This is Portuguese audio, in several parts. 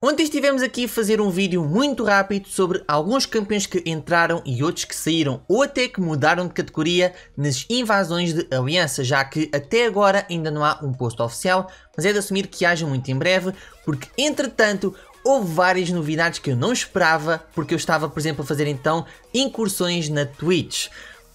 Ontem estivemos aqui a fazer um vídeo muito rápido sobre alguns campeões que entraram e outros que saíram, ou até que mudaram de categoria nas invasões de aliança, já que até agora ainda não há um posto oficial, mas é de assumir que haja muito em breve, porque entretanto houve várias novidades que eu não esperava, porque eu estava, por exemplo, a fazer então incursões na Twitch.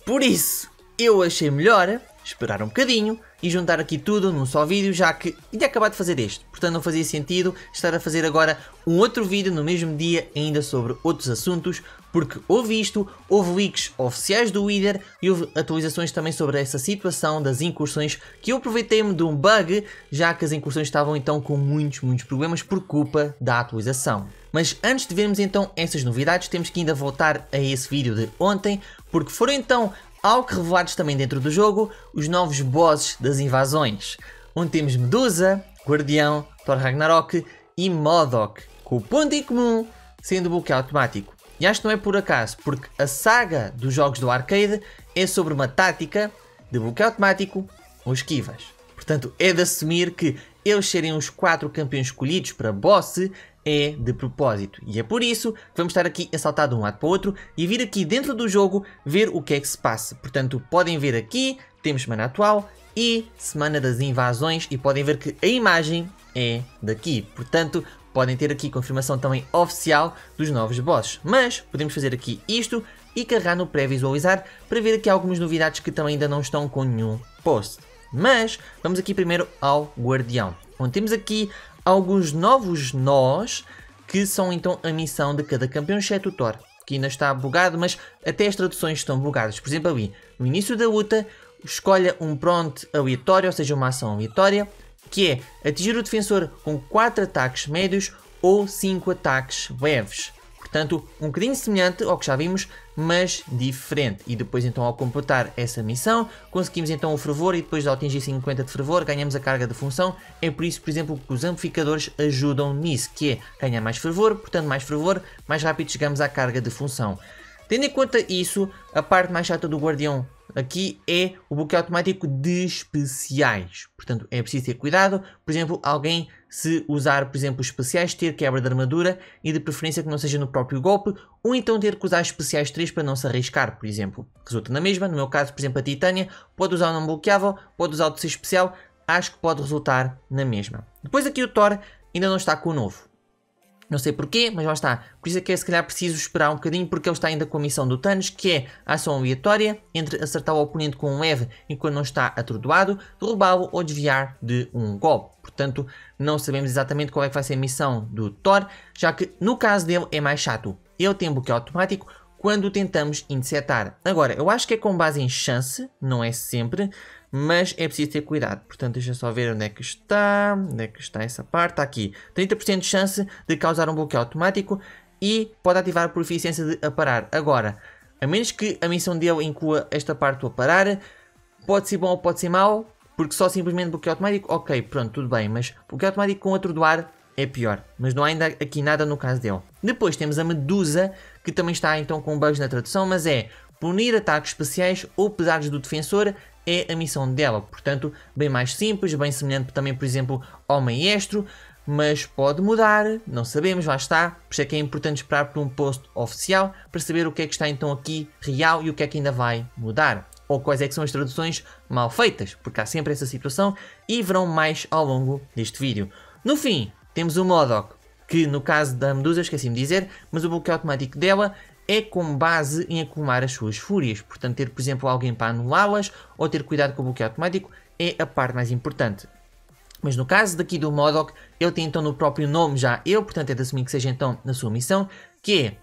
Por isso, eu achei melhor esperar um bocadinho e juntar aqui tudo num só vídeo, já que ainda acabado de fazer este, portanto não fazia sentido estar a fazer agora um outro vídeo no mesmo dia ainda sobre outros assuntos, porque houve isto, houve leaks oficiais do Wither e houve atualizações também sobre essa situação das incursões que eu aproveitei-me de um bug, já que as incursões estavam então com muitos, muitos problemas por culpa da atualização. Mas antes de vermos então essas novidades, temos que ainda voltar a esse vídeo de ontem, porque foram então algo revelados também dentro do jogo os novos bosses das invasões, onde temos Medusa, Guardião, Thor Ragnarok e Modok, com o ponto em comum sendo o bloqueio automático. E acho que não é por acaso, porque a saga dos jogos do arcade é sobre uma tática de bloqueio automático ou esquivas. Portanto, é de assumir que eles serem os quatro campeões escolhidos para boss é de propósito. E é por isso que vamos estar aqui a saltar de um lado para o outro e vir aqui dentro do jogo ver o que é que se passa. Portanto, podem ver aqui, temos semana atual e semana das invasões e podem ver que a imagem é daqui. Portanto, podem ter aqui confirmação também oficial dos novos bosses. Mas podemos fazer aqui isto e carregar no pré-visualizar para ver aqui algumas novidades que também ainda não estão com nenhum post. Mas vamos aqui primeiro ao Guardião, onde temos aqui alguns novos nós que são então a missão de cada campeão, exceto o Thor, que ainda está bugado, mas até as traduções estão bugadas. Por exemplo, ali, no início da luta, escolha um prompt aleatório, ou seja, uma ação aleatória, que é atingir o defensor com 4 ataques médios ou 5 ataques leves. Portanto, um bocadinho semelhante ao que já vimos, mas diferente. E depois então ao completar essa missão, conseguimos então o fervor e depois de atingir 50 de fervor, ganhamos a carga de função. É por isso, por exemplo, que os amplificadores ajudam nisso, que é ganhar mais fervor, portanto mais fervor, mais rápido chegamos à carga de função. Tendo em conta isso, a parte mais chata do Guardião aqui é o bloqueio automático de especiais. Portanto, é preciso ter cuidado. Por exemplo, alguém se usar, por exemplo, especiais, ter quebra de armadura e de preferência que não seja no próprio golpe, ou então ter que usar especiais 3 para não se arriscar, por exemplo. Resulta na mesma, no meu caso, por exemplo, a Titânia, pode usar o não bloqueável, pode usar o de ser especial, acho que pode resultar na mesma. Depois aqui o Thor ainda não está com o novo. Não sei porquê, mas lá está. Por isso é que é se calhar preciso esperar um bocadinho, porque ele está ainda com a missão do Thanos, que é ação aleatória, entre acertar o oponente com um leve enquanto não está atordoado, derrubá-lo ou desviar de um golpe. Portanto, não sabemos exatamente qual é que vai ser a missão do Thor, já que no caso dele é mais chato. Ele tem bloqueio automático quando tentamos interceptar. Agora, eu acho que é com base em chance, não é sempre, mas é preciso ter cuidado. Portanto, deixa só ver onde é que está, onde é que está essa parte, está aqui. 30% de chance de causar um bloqueio automático e pode ativar por eficiência de aparar. Agora, a menos que a missão dele inclua esta parte do aparar, pode ser bom ou pode ser mau, porque só simplesmente bloqueio automático, ok, pronto, tudo bem, mas bloqueio automático com doar é pior, mas não há ainda aqui nada no caso dele. Depois temos a Medusa, que também está então com bugs na tradução, mas é punir ataques especiais ou pesados do defensor é a missão dela. Portanto, bem mais simples, bem semelhante também, por exemplo, ao Maestro, mas pode mudar, não sabemos, lá está. Por isso é que é importante esperar por um post oficial para saber o que é que está então aqui real e o que é que ainda vai mudar. Ou quais é que são as traduções mal feitas, porque há sempre essa situação e verão mais ao longo deste vídeo. No fim, temos o Modoc, que no caso da Medusa, esqueci-me de dizer, mas o bloqueio automático dela é com base em acumular as suas fúrias, portanto ter por exemplo alguém para anulá-las ou ter cuidado com o bloqueio automático é a parte mais importante. Mas no caso daqui do Modok, ele tem então no próprio nome já eu, portanto é de assumir que seja então na sua missão, que é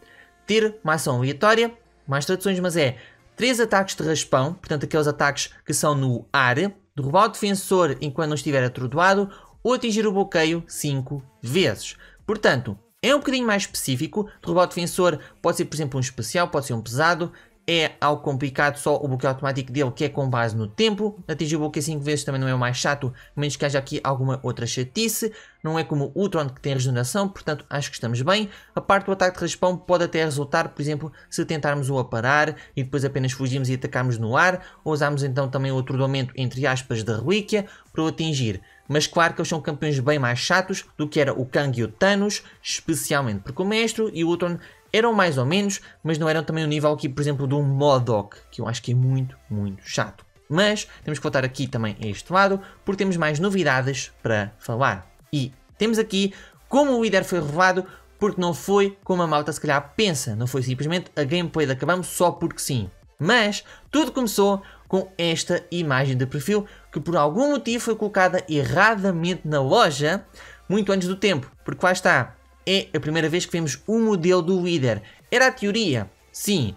ter uma ação aleatória, mais traduções, mas é três ataques de raspão, portanto aqueles ataques que são no ar, derrubar o defensor enquanto não estiver atordoado ou atingir o bloqueio 5 vezes. Portanto, é um bocadinho mais específico. O defensor pode ser, por exemplo, um especial, pode ser um pesado. É algo complicado só o bloqueio automático dele, que é com base no tempo. Atingir o bloqueio 5 vezes também não é o mais chato, menos que haja aqui alguma outra chatice. Não é como o Ultron que tem regeneração, portanto acho que estamos bem. A parte do ataque de raspão pode até resultar, por exemplo, se tentarmos o aparar e depois apenas fugirmos e atacarmos no ar. Ou usarmos então também o atordoamento, entre aspas, da relíquia para o atingir. Mas claro que eles são campeões bem mais chatos do que era o Kang e o Thanos, especialmente porque o Mestre e o Ultron eram mais ou menos, mas não eram também o nível aqui, por exemplo, do Modok, que eu acho que é muito, muito chato. Mas temos que voltar aqui também a este lado, porque temos mais novidades para falar. E temos aqui como o líder foi revelado, porque não foi como a malta se calhar pensa, não foi simplesmente a gameplay de acabamos só porque sim. Mas tudo começou com esta imagem de perfil que por algum motivo foi colocada erradamente na loja muito antes do tempo, porque lá está, é a primeira vez que vemos o um modelo do líder. Era a teoria, sim,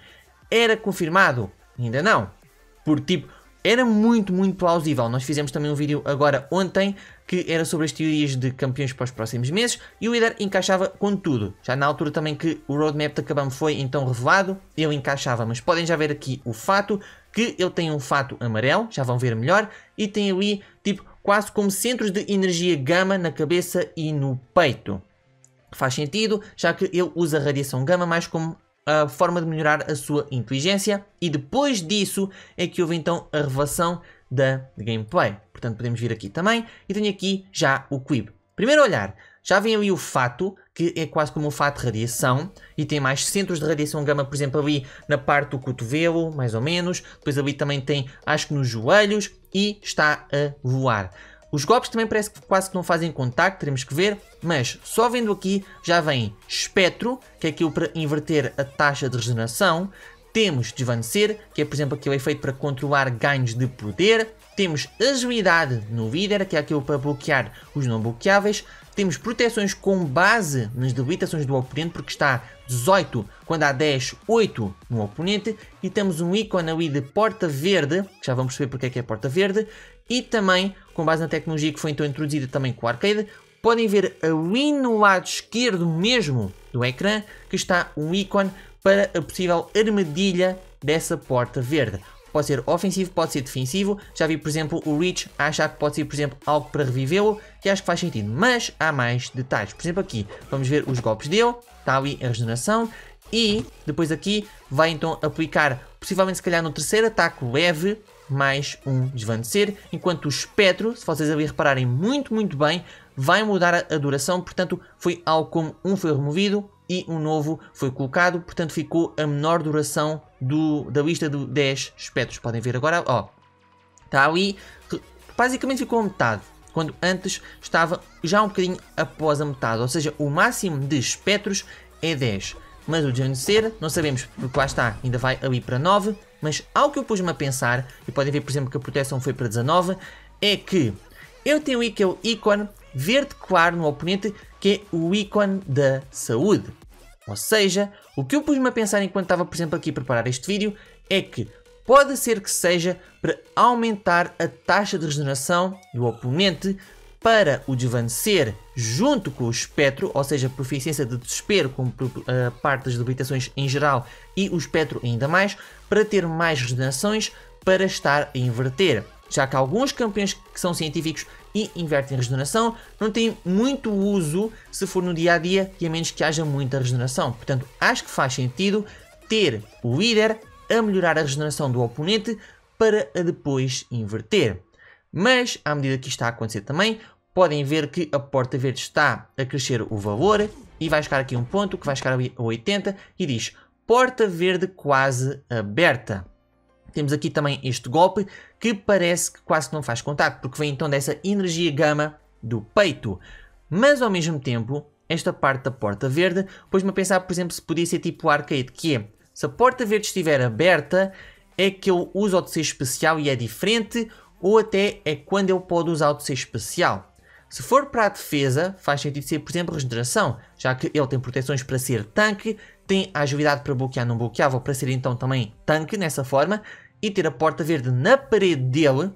era confirmado, ainda não, porque tipo, era muito, muito plausível. Nós fizemos também um vídeo agora ontem que era sobre as teorias de campeões para os próximos meses e o líder encaixava com tudo. Já na altura também que o roadmap da Kabam foi então revelado, ele encaixava, mas podem já ver aqui o fato que ele tem um fato amarelo, já vão ver melhor, e tem ali, tipo, quase como centros de energia gama na cabeça e no peito. Faz sentido, já que ele usa radiação gama mais como a forma de melhorar a sua inteligência, e depois disso é que houve então a revelação da gameplay. Portanto, podemos vir aqui também, e tenho aqui já o Quib. Primeiro olhar, já vem ali o fato, que é quase como um fato de radiação, e tem mais centros de radiação gama, por exemplo, ali na parte do cotovelo, mais ou menos. Depois ali também tem, acho que nos joelhos, e está a voar. Os golpes também parece que quase que não fazem contacto, teremos que ver, mas só vendo aqui já vem espectro, que é aquilo para inverter a taxa de regeneração. Temos desvanecer, que é por exemplo aquele efeito para controlar ganhos de poder. Temos agilidade no líder, que é aquilo para bloquear os não bloqueáveis. Temos proteções com base nas debilitações do oponente, porque está 18 quando há 10, 8 no oponente. E temos um ícone ali de porta verde, que já vamos perceber porque é que é porta verde. E também, com base na tecnologia que foi então introduzida também com o arcade, podem ver ali no lado esquerdo mesmo do ecrã, que está um ícone para a possível armadilha dessa porta verde pode ser ofensivo, pode ser defensivo. Já vi, por exemplo, o Rich achar que pode ser, por exemplo, algo para revivê-lo, que acho que faz sentido. Mas há mais detalhes. Por exemplo, aqui vamos ver os golpes dele, está ali a regeneração. E depois aqui vai então aplicar, possivelmente se calhar no terceiro ataque leve, mais um desvanecer, enquanto o espectro, se vocês ali repararem muito, muito bem, vai mudar a duração, portanto foi algo como um foi removido, e um novo foi colocado, portanto ficou a menor duração do, da lista de 10 espectros. Podem ver agora, ó, está ali, basicamente ficou a metade, quando antes estava já um bocadinho após a metade, ou seja, o máximo de espectros é 10. Mas o de ser, não sabemos, porque lá está, ainda vai ali para 9, mas ao que eu pus-me a pensar, e podem ver por exemplo que a proteção foi para 19, é que eu tenho aquele ícone verde claro no oponente que é o ícone da saúde. Ou seja, o que eu pus-me a pensar enquanto estava, por exemplo, aqui a preparar este vídeo é que pode ser que seja para aumentar a taxa de regeneração do oponente para o desvanecer junto com o espectro, ou seja, proficiência de desespero com uh, eh, parte das debilitações em geral e o espectro ainda mais, para ter mais regenerações para estar a inverter. Já que alguns campeões que são científicos e inverte a regeneração. Não tem muito uso se for no dia a dia e a menos que haja muita regeneração. Portanto, acho que faz sentido ter o líder a melhorar a regeneração do oponente para a depois inverter. Mas, à medida que isto está a acontecer também, podem ver que a porta verde está a crescer o valor e vai chegar aqui um ponto que vai chegar a 80 e diz porta verde quase aberta. Temos aqui também este golpe que parece que quase não faz contacto, porque vem então dessa energia gama do peito. Mas ao mesmo tempo, esta parte da porta verde, pôs-me a pensar, por exemplo, se podia ser tipo arcade, que é, se a porta verde estiver aberta, é que eu uso o de ser especial e é diferente, ou até é quando eu pode usar o de ser especial. Se for para a defesa, faz sentido ser, por exemplo, regeneração, já que ele tem proteções para ser tanque, tem a agilidade para bloquear não bloqueável, para ser então também tanque nessa forma, e ter a porta verde na parede dele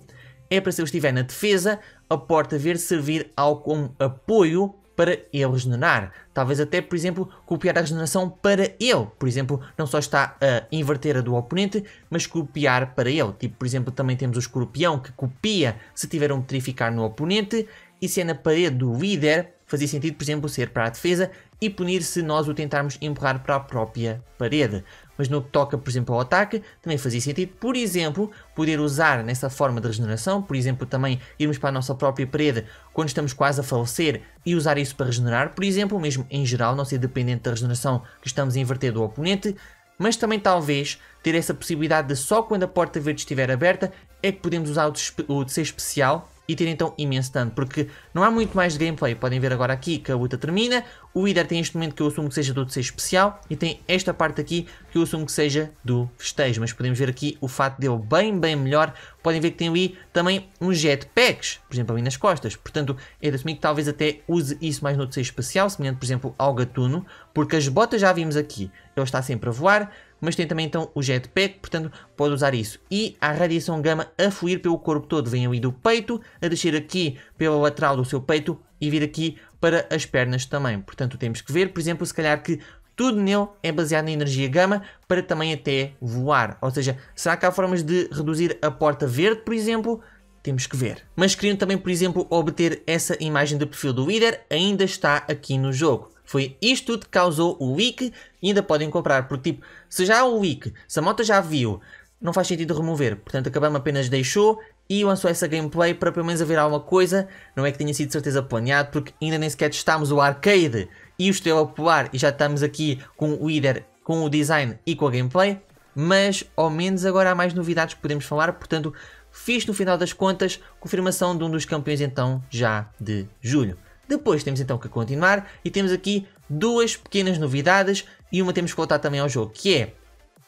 é para se ele estiver na defesa, a porta verde servir ao como apoio para ele regenerar. Talvez até, por exemplo, copiar a regeneração para ele. Por exemplo, não só está a inverter a do oponente, mas copiar para ele. Tipo, por exemplo, também temos o escorpião que copia se tiver um petrificar no oponente. E se é na parede do líder, fazia sentido, por exemplo, ser para a defesa e punir se nós o tentarmos empurrar para a própria parede. Mas no que toca, por exemplo, ao ataque, também fazia sentido, por exemplo, poder usar nessa forma de regeneração, por exemplo, também irmos para a nossa própria parede quando estamos quase a falecer e usar isso para regenerar, por exemplo, mesmo em geral, não ser dependente da regeneração que estamos a inverter do oponente, mas também talvez ter essa possibilidade de só quando a porta verde estiver aberta é que podemos usar o de ser especial e ter então imenso dano, porque não há muito mais de gameplay. Podem ver agora aqui que a luta termina, o Eider tem este momento que eu assumo que seja do ser especial e tem esta parte aqui que eu assumo que seja do festejo. Mas podemos ver aqui o fato dele bem, bem melhor. Podem ver que tem ali também uns jetpacks, por exemplo, ali nas costas. Portanto, é de assumir que talvez até use isso mais no ser especial, semelhante, por exemplo, ao gatuno, porque as botas já vimos aqui. Ele está sempre a voar, mas tem também então o jetpack, portanto pode usar isso. E a radiação gama a fluir pelo corpo todo, vem ali do peito, a descer aqui pela lateral do seu peito e vir aqui para as pernas também. Portanto temos que ver, por exemplo, se calhar que tudo nele é baseado na energia gama para também até voar. Ou seja, será que há formas de reduzir a porta verde, por exemplo? Temos que ver. Mas queriam também, por exemplo, obter essa imagem de perfil do líder, ainda está aqui no jogo. Foi isto tudo que causou o leak e ainda podem comprar. Porque, tipo, se já há o leak, se a moto já viu, não faz sentido remover. Portanto, a apenas deixou e lançou essa gameplay para pelo menos haver alguma coisa. Não é que tenha sido de certeza planeado, porque ainda nem sequer testámos o arcade e o Estrela popular e já estamos aqui com o líder, com o design e com a gameplay. Mas ao menos agora há mais novidades que podemos falar, portanto, fiz no final das contas confirmação de um dos campeões então já de julho. Depois temos então que continuar e temos aqui duas pequenas novidades e uma temos que voltar também ao jogo, que é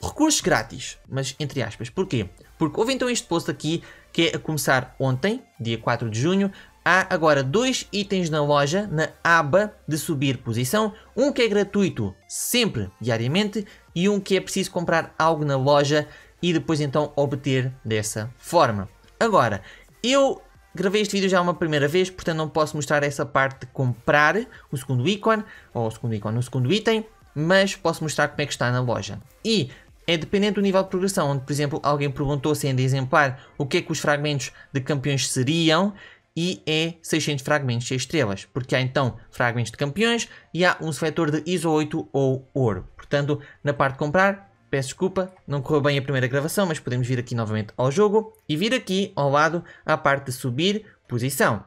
recursos grátis, mas entre aspas. Porquê? Porque houve então este post aqui que é a começar ontem, dia 4 de junho. Há agora dois itens na loja, na aba de subir posição. Um que é gratuito sempre, diariamente, e um que é preciso comprar algo na loja e depois então obter dessa forma. Agora, eu Gravei este vídeo já uma primeira vez, portanto não posso mostrar essa parte de comprar o segundo ícone, ou o segundo ícone, o segundo item, mas posso mostrar como é que está na loja. E é dependente do nível de progressão, onde por exemplo alguém perguntou se ainda exemplar o que é que os fragmentos de campeões seriam, e é 600 fragmentos 6 estrelas, porque há então fragmentos de campeões e há um selector de ISO 8 ou ouro. Portanto, na parte de comprar, Peço desculpa, não correu bem a primeira gravação, mas podemos vir aqui novamente ao jogo e vir aqui ao lado à parte de subir posição.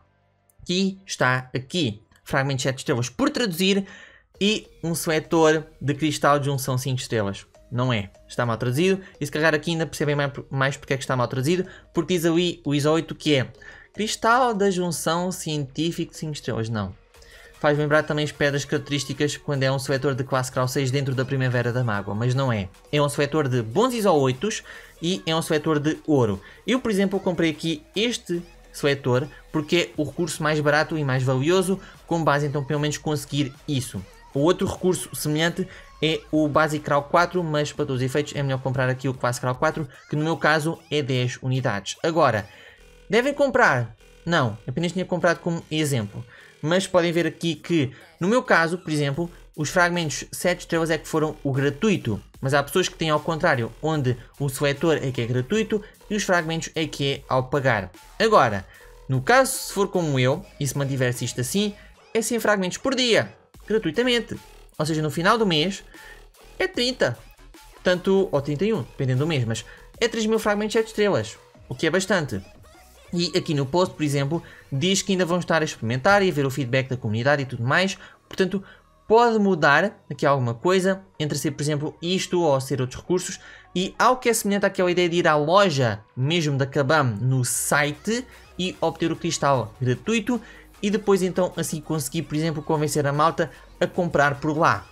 Que está aqui. Fragmento de 7 estrelas por traduzir e um seletor de cristal de junção 5 estrelas. Não é. Está mal traduzido. E se carregar aqui ainda percebem mais porque é que está mal traduzido. Porque diz ali o ISO 8 que é cristal da junção científico 5 estrelas. Não. Faz lembrar também as pedras características quando é um seletor de classe Crawl 6 dentro da Primavera da Mágoa, mas não é. É um seletor de bons ou 8 e é um seletor de ouro. Eu, por exemplo, comprei aqui este seletor porque é o recurso mais barato e mais valioso, com base então pelo menos conseguir isso. O outro recurso semelhante é o Basic Crawl 4, mas para todos os efeitos é melhor comprar aqui o Classic Crawl 4, que no meu caso é 10 unidades. Agora, devem comprar? Não, apenas tinha comprado como exemplo mas podem ver aqui que, no meu caso, por exemplo, os fragmentos 7 estrelas é que foram o gratuito, mas há pessoas que têm ao contrário, onde o seletor é que é gratuito e os fragmentos é que é ao pagar. Agora, no caso, se for como eu, e se mantiver isto assim, é 100 fragmentos por dia, gratuitamente. Ou seja, no final do mês é 30, portanto, ou 31, dependendo do mês, mas é 3 mil fragmentos 7 estrelas, o que é bastante. E aqui no post, por exemplo, diz que ainda vão estar a experimentar e a ver o feedback da comunidade e tudo mais. Portanto, pode mudar aqui alguma coisa entre ser, por exemplo, isto ou ser outros recursos. E algo que é semelhante àquela ideia de ir à loja mesmo da Kabam no site e obter o cristal gratuito e depois então assim conseguir, por exemplo, convencer a malta a comprar por lá.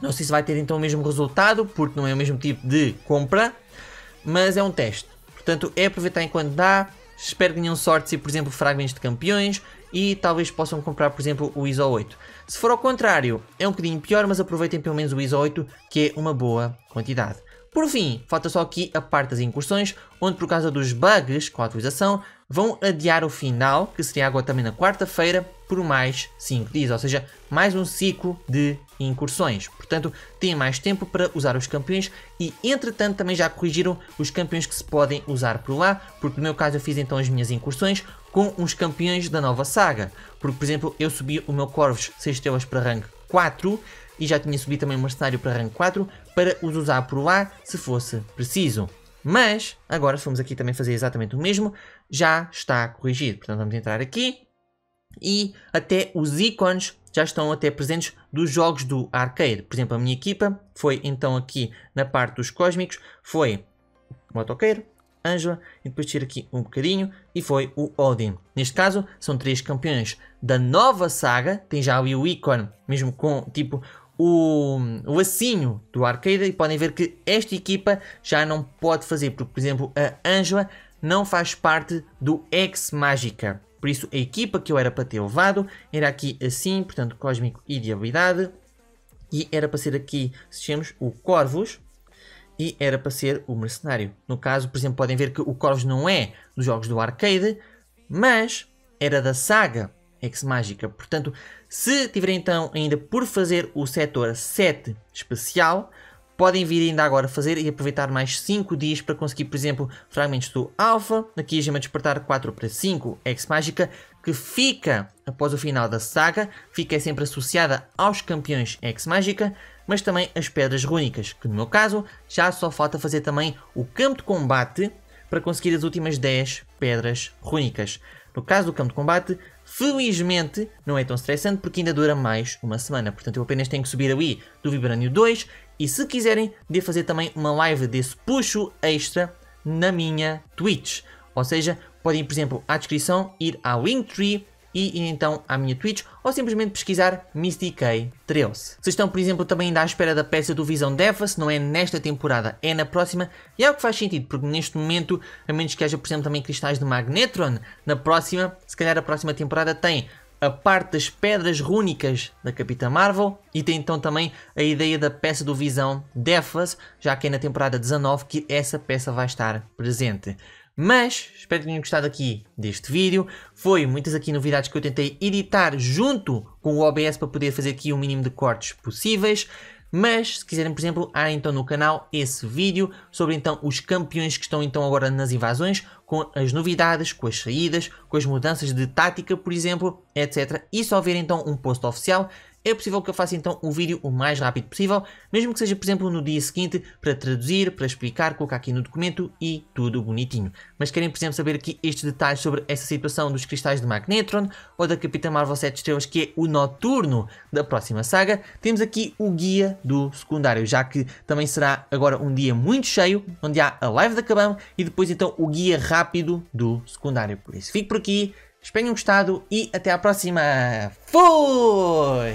Não sei se vai ter então o mesmo resultado, porque não é o mesmo tipo de compra, mas é um teste. Portanto, é aproveitar enquanto dá, Espero que tenham sorte se, por exemplo, fragmentos de campeões e talvez possam comprar, por exemplo, o ISO 8. Se for ao contrário, é um bocadinho pior, mas aproveitem pelo menos o ISO 8, que é uma boa quantidade. Por fim, falta só aqui a parte das incursões, onde por causa dos bugs com a atualização, vão adiar o final, que seria agora também na quarta-feira, por mais 5 dias, ou seja, mais um ciclo de incursões. Portanto, tem mais tempo para usar os campeões e, entretanto, também já corrigiram os campeões que se podem usar por lá, porque no meu caso eu fiz então as minhas incursões com os campeões da nova saga. Porque, por exemplo, eu subi o meu Corvus 6 estrelas para rank 4, e já tinha subido também o mercenário para rank 4 para os usar por lá se fosse preciso. Mas, agora se formos aqui também fazer exatamente o mesmo, já está corrigido. Portanto, vamos entrar aqui e até os ícones já estão até presentes dos jogos do arcade. Por exemplo, a minha equipa foi então aqui na parte dos cósmicos, foi o motoqueiro, Angela e depois tirar aqui um bocadinho e foi o Odin. Neste caso são três campeões da nova saga, tem já ali o ícone mesmo com tipo o, o assinho do Arcade e podem ver que esta equipa já não pode fazer, porque, por exemplo, a Angela não faz parte do Ex Mágica. Por isso, a equipa que eu era para ter levado era aqui assim, portanto, Cósmico e Diabilidade. E era para ser aqui, se temos o Corvus. E era para ser o Mercenário. No caso, por exemplo, podem ver que o Corvus não é dos jogos do arcade, mas era da saga é Ex-Mágica. Portanto, se tiverem então ainda por fazer o setor 7 especial, podem vir ainda agora fazer e aproveitar mais 5 dias para conseguir, por exemplo, fragmentos do Alpha, aqui a gema despertar 4 para 5, é Ex-Mágica, que fica após o final da saga, fica é sempre associada aos campeões Ex-Mágica, mas também as pedras rúnicas, que no meu caso já só falta fazer também o campo de combate para conseguir as últimas 10 pedras rúnicas. No caso do campo de combate, Felizmente não é tão estressante porque ainda dura mais uma semana. Portanto, eu apenas tenho que subir aí do Vibranium 2 e se quiserem, de fazer também uma live desse puxo extra na minha Twitch. Ou seja, podem, por exemplo, à descrição ir à Linktree e ir então à minha Twitch ou simplesmente pesquisar MistyK13. Se estão, por exemplo, também ainda à espera da peça do Visão Deva, se não é nesta temporada, é na próxima, e é o que faz sentido, porque neste momento, a menos que haja, por exemplo, também cristais de Magnetron, na próxima, se calhar a próxima temporada tem a parte das pedras rúnicas da Capitã Marvel e tem então também a ideia da peça do Visão Defas, já que é na temporada 19 que essa peça vai estar presente. Mas, espero que tenham gostado aqui deste vídeo. Foi muitas aqui novidades que eu tentei editar junto com o OBS para poder fazer aqui o mínimo de cortes possíveis. Mas, se quiserem, por exemplo, há então no canal esse vídeo sobre então os campeões que estão então agora nas invasões, com as novidades, com as saídas, com as mudanças de tática, por exemplo, etc. E só ver então um post oficial é possível que eu faça então o vídeo o mais rápido possível, mesmo que seja por exemplo no dia seguinte, para traduzir, para explicar, colocar aqui no documento e tudo bonitinho. Mas querem por exemplo saber aqui estes detalhes sobre essa situação dos cristais de Magnetron ou da Capitã Marvel 7 Estrelas que é o noturno da próxima saga, temos aqui o guia do secundário, já que também será agora um dia muito cheio, onde há a live da Kabam e depois então o guia rápido do secundário. Por isso fico por aqui, Espero que tenham gostado e até à próxima. Fui!